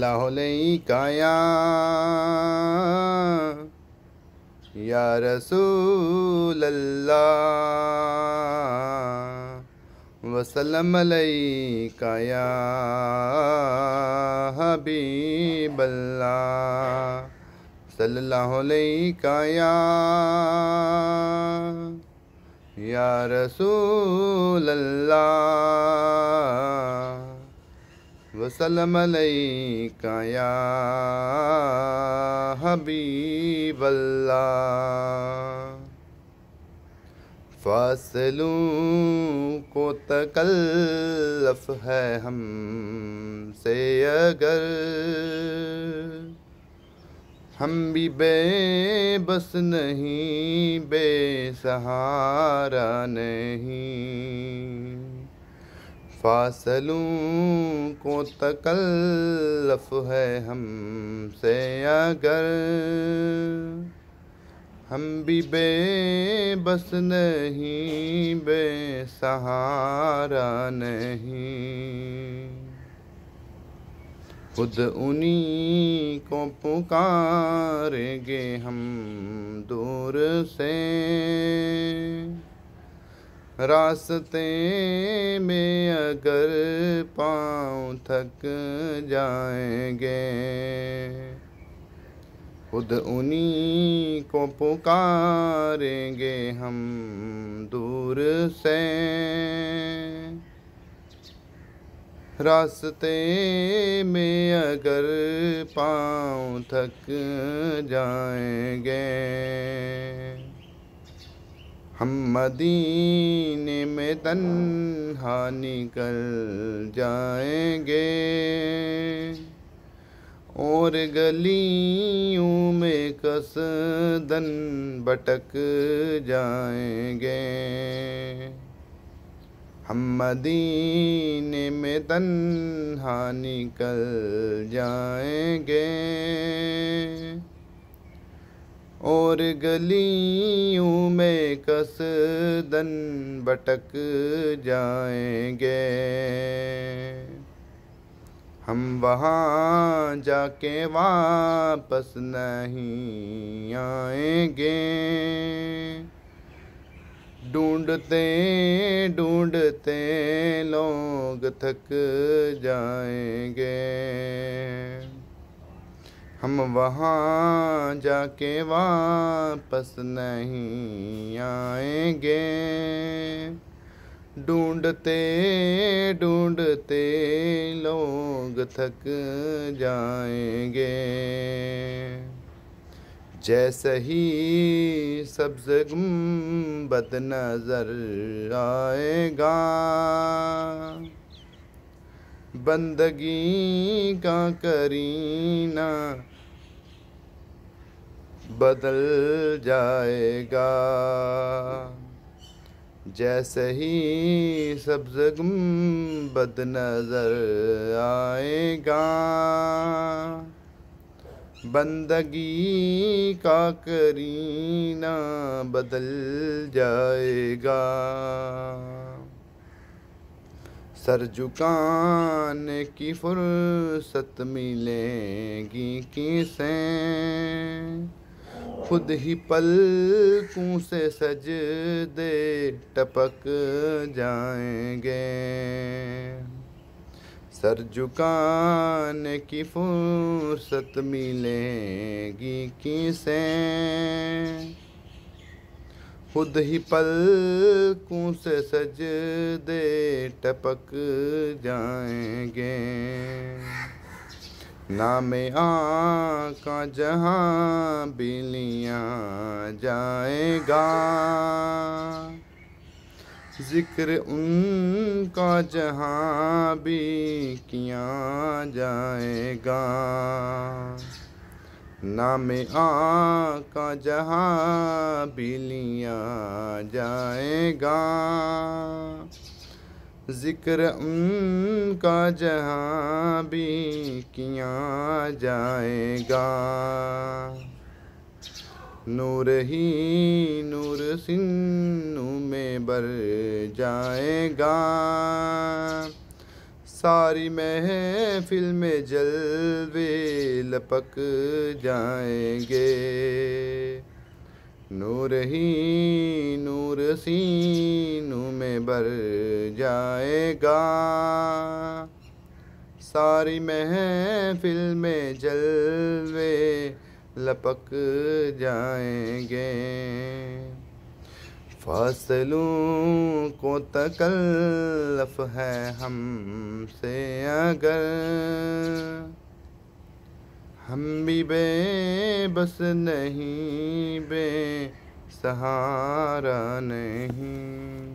लाहौलई या रसूल अल्लाह वसलम काया हबीब अल्लाह सल्लल्लाहु अलैहि काया या रसूल अल्लाह वसलम या हबीबल्ला फासलों को तकल्लफ है हम से अगर हम भी बेबस नहीं बेसहारा नहीं फासलों को तकल्लफ है हम से अगर हम भी बेबस नहीं बेसहारा नहीं खुद उन्हीं को पुकारेंगे हम दूर से रास्ते में अगर पाँव थक जाएंगे खुद उन्हीं को पुकारेंगे हम दूर से रास्ते में अगर पाँव थक जाएंगे हम मदीने में तन्हा निकल जाएंगे और गलियों में कसदन भटक जाएंगे हम मदीने में तन्हा निकल जाएंगे और गलियों में कसदन भटक जाएंगे हम वहाँ जाके वापस नहीं आएंगे ढूंढते ढूंढते लोग थक जाएंगे हम वहाँ जाके वापस नहीं आएंगे ढूंढते ढूंढते लोग थक जाएंगे जैसे ही सब्ज गुम्बद नजर आएगा बंदगी का करीना बदल जाएगा जैसे ही सब्ज गुम्बद नजर आएगा बंदगी का करीना बदल जाएगा सर झुकाने की फुर्सत मिलेगी किसें खुद ही पलकों से सज दे टपक जाएंगे सर झुकाने की फुर्सत मिलेगी किसे खुद ही पलकों से सज दे टपक जाएंगे नाम आका जहाँ बिलिया जाएगा जिक्र उनका जहाँ भी किया जाएगा नाम आका जहाँ बिलिया जाएगा ज़िक्र उनका जहाँ भी किया जाएगा नूर ही नूर सिन्नु में बर जाएगा सारी महफिल में जलवे लपक जाएंगे नूर ही नूर सीनू में भर जाएगा सारी महफिल में जलवे लपक जाएंगे फासलों को तकल्लफ है हमसे अगर हम भी बे बस नहीं बे सहारा नहीं